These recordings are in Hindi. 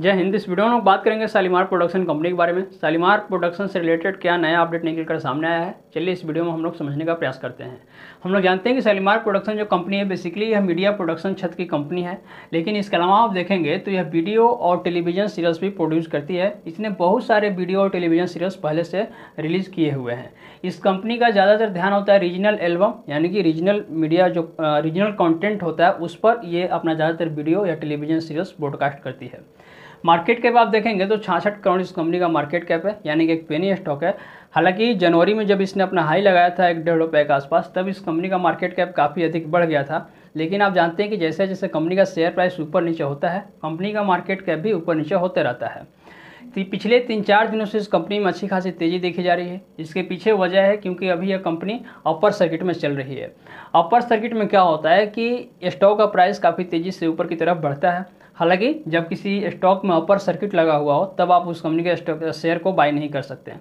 जय हिंद इस वीडियो में लोग बात करेंगे सालीमार प्रोडक्शन कंपनी के बारे में सालीमार प्रोडक्शन से रिलेटेड क्या नया अपडेट निकल कर सामने आया है चलिए इस वीडियो में हम लोग समझने का प्रयास करते हैं हम लोग जानते हैं कि सालीमार प्रोडक्शन जो कंपनी है बेसिकली यह मीडिया प्रोडक्शन छत की कंपनी है लेकिन इसके अलावा आप देखेंगे तो यह वीडियो और टेलीविजन सीरियल्स भी प्रोड्यूस करती है इसने बहुत सारे वीडियो और टेलीविजन सीरियल्स पहले से रिलीज़ किए हुए हैं इस कंपनी का ज़्यादातर ध्यान होता है रीजनल एल्बम यानी कि रीजनल मीडिया जो रीजनल कॉन्टेंट होता है उस पर ये अपना ज़्यादातर वीडियो या टेलीविजन सीरियल्स ब्रॉडकास्ट करती है मार्केट कैप आप देखेंगे तो छाछठ करोड़ इस कंपनी का मार्केट कैप है यानी कि एक पेनी स्टॉक है हालांकि जनवरी में जब इसने अपना हाई लगाया था एक डेढ़ रुपये के आसपास तब इस कंपनी का मार्केट कैप काफ़ी अधिक बढ़ गया था लेकिन आप जानते हैं कि जैसे जैसे कंपनी का शेयर प्राइस ऊपर नीचे होता है कंपनी का मार्केट कैप भी ऊपर नीचे होते रहता है पिछले तीन चार दिनों से इस कंपनी में अच्छी खासी तेज़ी देखी जा रही है इसके पीछे वजह है क्योंकि अभी यह कंपनी अपर सर्किट में चल रही है अपर सर्किट में क्या होता है कि स्टॉक का प्राइस काफ़ी तेज़ी से ऊपर की तरफ बढ़ता है हालांकि जब किसी स्टॉक में अपर सर्किट लगा हुआ हो तब आप उस कंपनी के स्टॉक शेयर को बाय नहीं कर सकते हैं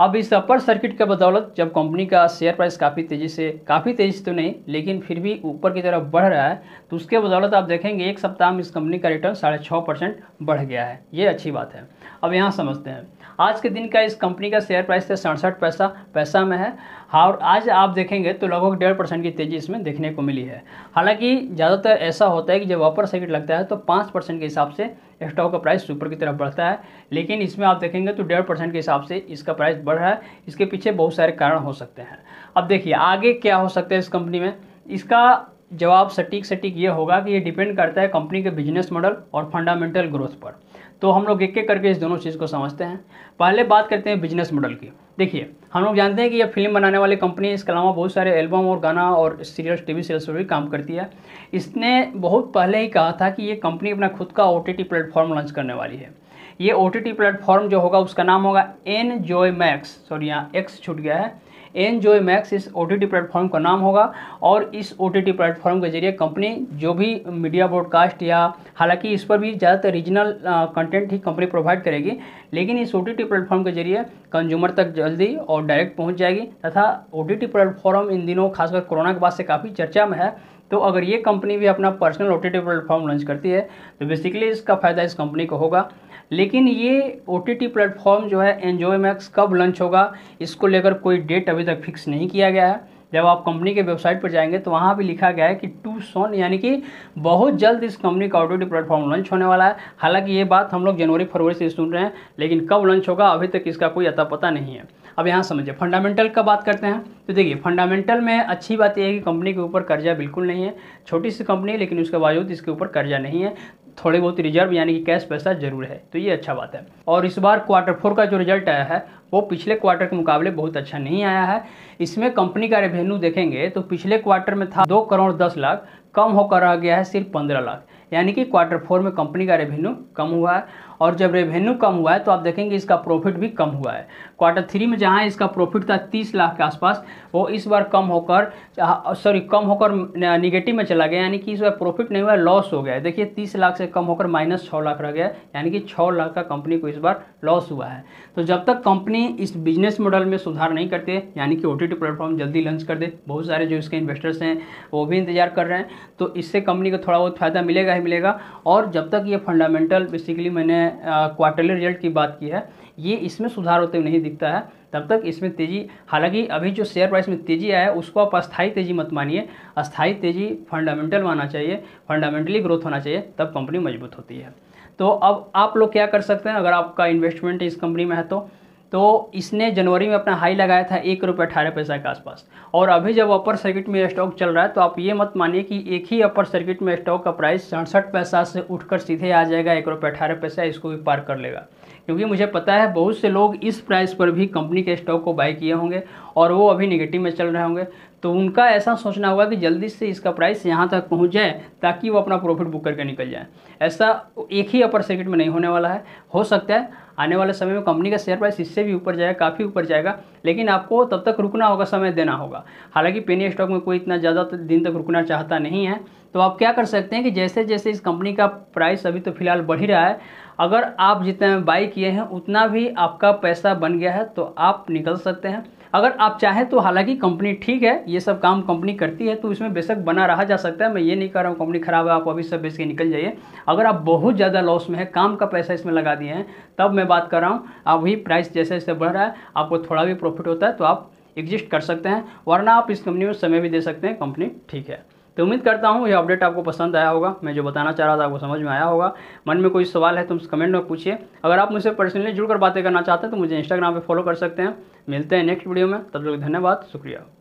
अब इस अपर सर्किट के बदौलत जब कंपनी का शेयर प्राइस काफ़ी तेज़ी से काफ़ी तेज़ी से तो नहीं लेकिन फिर भी ऊपर की तरफ बढ़ रहा है तो उसके बदौलत आप देखेंगे एक सप्ताह में इस कंपनी का रिटर्न साढ़े छः परसेंट बढ़ गया है ये अच्छी बात है अब यहाँ समझते हैं आज के दिन का इस कंपनी का शेयर प्राइस है सड़सठ पैसा पैसा में है हाँ, और आज आप देखेंगे तो लगभग डेढ़ परसेंट की तेज़ी इसमें देखने को मिली है हालांकि ज़्यादातर ऐसा होता है कि जब अपर सर्किट लगता है तो पाँच परसेंट के हिसाब से स्टॉक का प्राइस ऊपर की तरफ बढ़ता है लेकिन इसमें आप देखेंगे तो डेढ़ परसेंट के हिसाब से इसका प्राइस बढ़ रहा है इसके पीछे बहुत सारे कारण हो सकते हैं अब देखिए आगे क्या हो सकता है इस कंपनी में इसका जवाब सटीक सटीक ये होगा कि ये डिपेंड करता है कंपनी के बिजनेस मॉडल और फंडामेंटल ग्रोथ पर तो हम लोग एक एक करके इस दोनों चीज़ को समझते हैं पहले बात करते हैं बिजनेस मॉडल की देखिए हम लोग जानते हैं कि यह फिल्म बनाने वाली कंपनी इसके अलावा बहुत सारे एल्बम और गाना और सीरियल्स टीवी सीरियल्स पर भी काम करती है इसने बहुत पहले ही कहा था कि ये कंपनी अपना खुद का ओ टी प्लेटफॉर्म लॉन्च करने वाली है ये ओ टी प्लेटफॉर्म जो होगा उसका नाम होगा एन जॉय मैक्स सॉरी यहाँ एक्स छूट गया है एन जो मैक्स इस ओ टी प्लेटफॉर्म का नाम होगा और इस ओ टी प्लेटफॉर्म के जरिए कंपनी जो भी मीडिया ब्रॉडकास्ट या हालांकि इस पर भी ज़्यादातर रीजनल कंटेंट ही कंपनी प्रोवाइड करेगी लेकिन इस ओ टी प्लेटफॉर्म के जरिए कंज्यूमर तक जल्दी और डायरेक्ट पहुंच जाएगी तथा ओ टी टी प्लेटफॉर्म इन दिनों खासकर कोरोना के बाद से काफ़ी चर्चा में है तो अगर ये कंपनी भी अपना personal O T T platform launch करती है तो बेसिकली इसका फ़ायदा इस कंपनी को होगा लेकिन ये ओ टी टी प्लेटफॉर्म जो है एनजॉय मैक्स कब लॉन्च होगा इसको लेकर कोई डेट अभी तक फिक्स नहीं किया गया है जब आप कंपनी के वेबसाइट पर जाएंगे तो वहाँ भी लिखा गया है कि टू सोन यानी कि बहुत जल्द इस कंपनी का ऑडियो प्लेटफॉर्म लॉन्च होने वाला है हालांकि ये बात हम लोग जनवरी फरवरी से सुन रहे हैं लेकिन कब लॉन्च होगा अभी तक इसका कोई अता पता नहीं है अब यहाँ समझिए फंडामेंटल का बात करते हैं तो देखिए फंडामेंटल में अच्छी बात यह है कि कंपनी के ऊपर कर्जा बिल्कुल नहीं है छोटी सी कंपनी है लेकिन उसके बावजूद इसके ऊपर कर्जा नहीं है थोड़े बहुत रिजर्व यानी कि कैश पैसा जरूर है तो ये अच्छा बात है और इस बार क्वार्टर फोर का जो रिजल्ट आया है वो पिछले क्वार्टर के मुकाबले बहुत अच्छा नहीं आया है इसमें कंपनी का रेवेन्यू देखेंगे तो पिछले क्वार्टर में था दो करोड़ दस लाख कम होकर रह गया है सिर्फ पंद्रह लाख यानी कि क्वार्टर फोर में कंपनी का रेवेन्यू कम हुआ है और जब रेवेन्यू कम हुआ है तो आप देखेंगे इसका प्रॉफिट भी कम हुआ है क्वार्टर थ्री में जहाँ इसका प्रॉफिट था तीस लाख के आसपास वो इस बार कम होकर सॉरी कम होकर निगेटिव में चला गया यानी कि इस बार प्रॉफिट नहीं हुआ लॉस हो गया है देखिए तीस लाख से कम होकर माइनस छः लाख रह गया यानी कि छः लाख का कंपनी को इस बार लॉस हुआ है तो जब तक कंपनी इस बिजनेस मॉडल में सुधार नहीं करते यानी कि ओ टी प्लेटफॉर्म जल्दी लॉन्च कर दे बहुत सारे जो इसके इन्वेस्टर्स हैं वो भी इंतजार कर रहे हैं तो इससे कंपनी को थोड़ा बहुत फायदा मिलेगा रिप्लाई मिलेगा और जब तक ये फंडामेंटल बेसिकली मैंने क्वार्टरली रिजल्ट की बात की है ये इसमें सुधार होते हुए नहीं दिखता है तब तक इसमें तेज़ी हालांकि अभी जो शेयर प्राइस में तेज़ी आया है उसको आप अस्थाई तेज़ी मत मानिए अस्थाई तेज़ी फंडामेंटल माना चाहिए फंडामेंटली ग्रोथ होना चाहिए तब कंपनी मजबूत होती है तो अब आप लोग क्या कर सकते हैं अगर आपका इन्वेस्टमेंट इस कंपनी में है तो तो इसने जनवरी में अपना हाई लगाया था एक रुपये अठारह पैसा के आसपास और अभी जब अपर सर्किट में स्टॉक चल रहा है तो आप ये मत मानिए कि एक ही अपर सर्किट में स्टॉक का प्राइस सड़सठ पैसा से उठकर सीधे आ जाएगा एक रुपये अठारह पैसा इसको भी पार कर लेगा क्योंकि मुझे पता है बहुत से लोग इस प्राइस पर भी कंपनी के स्टॉक को बाय किए होंगे और वो अभी निगेटिव में चल रहे होंगे तो उनका ऐसा सोचना होगा कि जल्दी से इसका प्राइस यहाँ तक पहुँच जाए ताकि वो अपना प्रॉफिट बुक करके निकल जाए ऐसा एक ही अपर सर्किट में नहीं होने वाला है हो सकता है आने वाले समय में कंपनी का शेयर प्राइस इससे भी ऊपर जाएगा काफ़ी ऊपर जाएगा लेकिन आपको तब तक रुकना होगा समय देना होगा हालांकि पेनी स्टॉक में कोई इतना ज़्यादा दिन तक रुकना चाहता नहीं है तो आप क्या कर सकते हैं कि जैसे जैसे इस कंपनी का प्राइस अभी तो फिलहाल बढ़ ही रहा है अगर आप जितने बाई किए हैं उतना भी आपका पैसा बन गया है तो आप निकल सकते हैं अगर आप चाहें तो हालांकि कंपनी ठीक है ये सब काम कंपनी करती है तो इसमें बेशक बना रहा जा सकता है मैं ये नहीं कह रहा हूँ कंपनी ख़राब है आप अभी सब बेच के निकल जाइए अगर आप बहुत ज़्यादा लॉस में है काम का पैसा इसमें लगा दिए हैं तब मैं बात कर रहा हूँ आप वही प्राइस जैसे जैसे बढ़ रहा है आपको थोड़ा भी प्रॉफिट होता है तो आप एग्जिस्ट कर सकते हैं वरना आप इस कंपनी में समय भी दे सकते हैं कंपनी ठीक है तो उम्मीद करता हूँ यह अपडेट आपको पसंद आया होगा मैं जो बताना चाह रहा था आपको समझ में आया होगा मन में कोई सवाल है तो उस कमेंट में पूछिए अगर आप मुझसे पर्सनली जुड़कर बातें करना चाहते हैं तो मुझे इंस्टाग्राम पर फॉलो कर सकते हैं मिलते हैं नेक्स्ट वीडियो में तब तक धन्यवाद शुक्रिया